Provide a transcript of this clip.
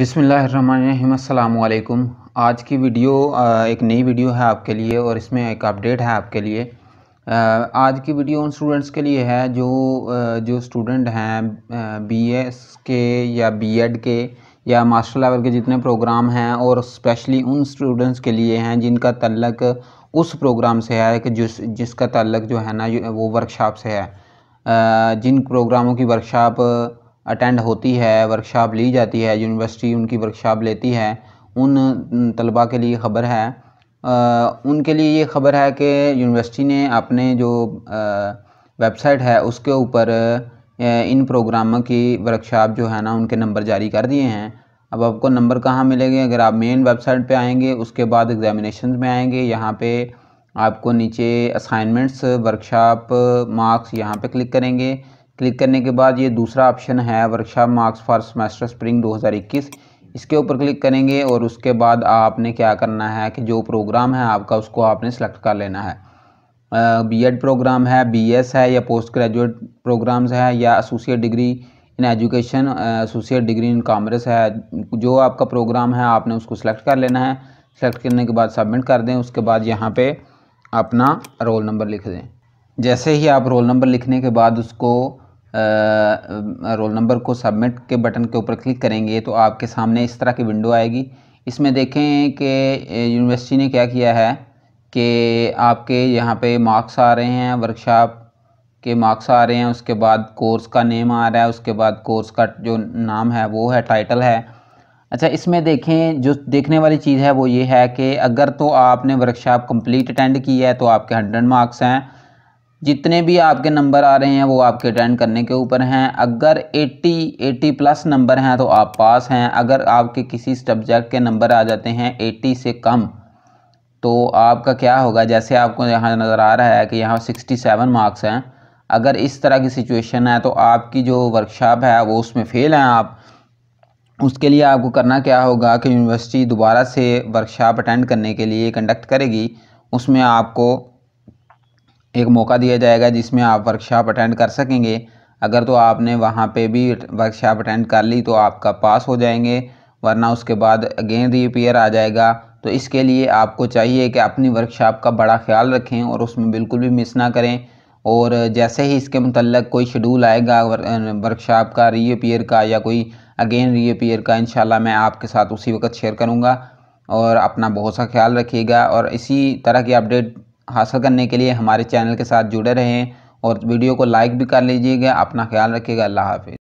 बिसमीम् आज की वीडियो एक नई वीडियो है आपके लिए और इसमें एक अपडेट है आपके लिए आज की वीडियो उन स्टूडेंट्स के लिए है जो जो स्टूडेंट हैं बी एस के या बी एड के या मास्टर लेवल के जितने प्रोग्राम हैं और स्पेशली उन स्टूडेंट्स के लिए हैं जिनका तल्लक उस प्रोग्राम से है कि जिस जिसका तल्लक जो है ना वो वर्कशॉप से है जिन प्रोग्रामों की वर्कशॉप अटेंड होती है वर्कशॉप ली जाती है यूनिवर्सिटी उनकी वर्कशॉप लेती है उन तलबा के लिए ख़बर है आ, उनके लिए ये ख़बर है कि यूनिवर्सिटी ने अपने जो वेबसाइट है उसके ऊपर इन प्रोग्रामों की वर्कशॉप जो है ना उनके नंबर जारी कर दिए हैं अब आपको नंबर कहाँ मिलेंगे अगर आप मेन वेबसाइट पे आएंगे उसके बाद एग्ज़ामिनेशन में आएंगे यहाँ पे आपको नीचे असाइनमेंट्स वर्कशॉप मार्क्स यहाँ पे क्लिक करेंगे क्लिक करने के बाद ये दूसरा ऑप्शन है workshop marks for semester spring 2021 इसके ऊपर क्लिक करेंगे और उसके बाद आपने क्या करना है कि जो प्रोग्राम है आपका उसको आपने सेलेक्ट कर लेना है बी एड प्रोग्राम है बी एस है या पोस्ट ग्रेजुएट प्रोग्राम्स है या associate degree in education associate degree in commerce है जो आपका प्रोग्राम है आपने उसको सेलेक्ट कर लेना है सेलेक्ट करने के बाद सबमिट कर दें उसके बाद यहाँ पर अपना रोल नंबर लिख दें जैसे ही आप रोल नंबर लिखने के बाद उसको रोल नंबर को सबमिट के बटन के ऊपर क्लिक करेंगे तो आपके सामने इस तरह की विंडो आएगी इसमें देखें कि यूनिवर्सिटी ने क्या किया है कि आपके यहाँ पे मार्क्स आ रहे हैं वर्कशॉप के मार्क्स आ रहे हैं उसके बाद कोर्स का नेम आ रहा है उसके बाद कोर्स का जो नाम है वो है टाइटल है अच्छा इसमें देखें जो देखने वाली चीज़ है वो ये है कि अगर तो आपने वर्कशॉप कंप्लीट अटेंड की है तो आपके हंड्रेड मार्क्स हैं जितने भी आपके नंबर आ रहे हैं वो आपके अटेंड करने के ऊपर हैं अगर 80 80 प्लस नंबर हैं तो आप पास हैं अगर आपके किसी सब्जेक्ट के नंबर आ जाते हैं 80 से कम तो आपका क्या होगा जैसे आपको यहाँ नज़र आ रहा है कि यहाँ 67 मार्क्स हैं अगर इस तरह की सिचुएशन है तो आपकी जो वर्कशॉप है वो उसमें फेल हैं आप उसके लिए आपको करना क्या होगा कि यूनिवर्सिटी दोबारा से वर्कशॉप अटेंड करने के लिए कंडक्ट करेगी उसमें आपको एक मौका दिया जाएगा जिसमें आप वर्कशॉप अटेंड कर सकेंगे अगर तो आपने वहाँ पे भी वर्कशॉप अटेंड कर ली तो आपका पास हो जाएंगे वरना उसके बाद अगेन रीअपियर आ जाएगा तो इसके लिए आपको चाहिए कि अपनी वर्कशॉप का बड़ा ख्याल रखें और उसमें बिल्कुल भी मिस ना करें और जैसे ही इसके मतलब कोई शेड्यूल आएगा वर्कशॉप का रीअपियर का या कोई अगेन रीअपियर का इन मैं आपके साथ उसी वक्त शेयर करूँगा और अपना बहुत सा ख्याल रखिएगा और इसी तरह की अपडेट हासिल करने के लिए हमारे चैनल के साथ जुड़े रहें और वीडियो को लाइक भी कर लीजिएगा अपना ख्याल रखिएगा अल्लाह हाफिज़